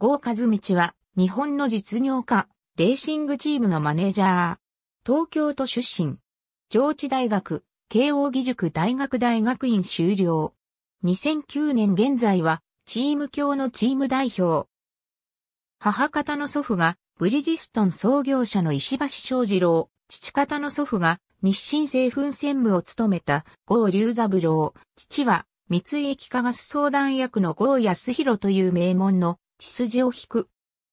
郷和道は、日本の実業家、レーシングチームのマネージャー。東京都出身。上智大学、慶応義塾大学大学院修了。2009年現在は、チーム教のチーム代表。母方の祖父が、ブリヂストン創業者の石橋正二郎、父方の祖父が、日清製粉専務を務めた、郷龍三郎、父は、三井駅化ガス相談役の郷康弘という名門の血筋を引く。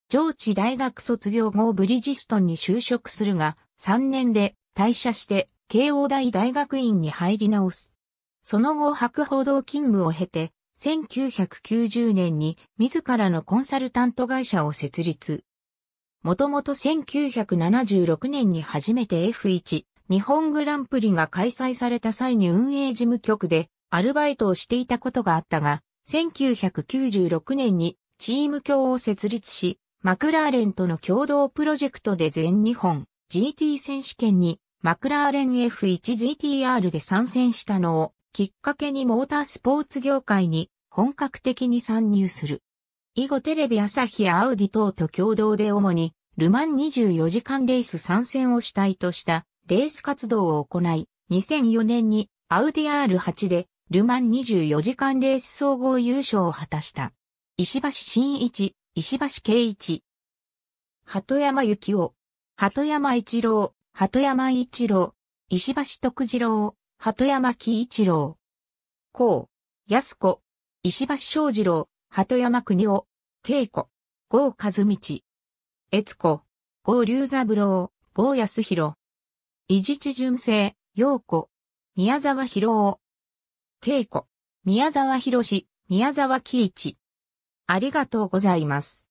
上智大学卒業後ブリヂストンに就職するが、3年で退社して慶応大大学院に入り直す。その後博報道勤務を経て、1990年に自らのコンサルタント会社を設立。もともと1976年に初めて F1 日本グランプリが開催された際に運営事務局でアルバイトをしていたことがあったが、1996年にチーム協を設立し、マクラーレンとの共同プロジェクトで全日本 GT 選手権にマクラーレン F1GTR で参戦したのをきっかけにモータースポーツ業界に本格的に参入する。以後テレビ朝日アウディ等と共同で主にルマン24時間レース参戦を主体としたレース活動を行い、2004年にアウディ R8 でルマン24時間レース総合優勝を果たした。石橋新一、石橋圭一。鳩山幸夫、鳩山一郎、鳩山一郎、石橋徳次郎、鳩山喜一郎。こう、安子、石橋正次郎、鳩山国夫、慶子、郷和道。悦子、郷龍三郎、郷康弘。伊地純正、陽子、宮沢博夫。慶子、宮沢博士、宮沢喜一。ありがとうございます。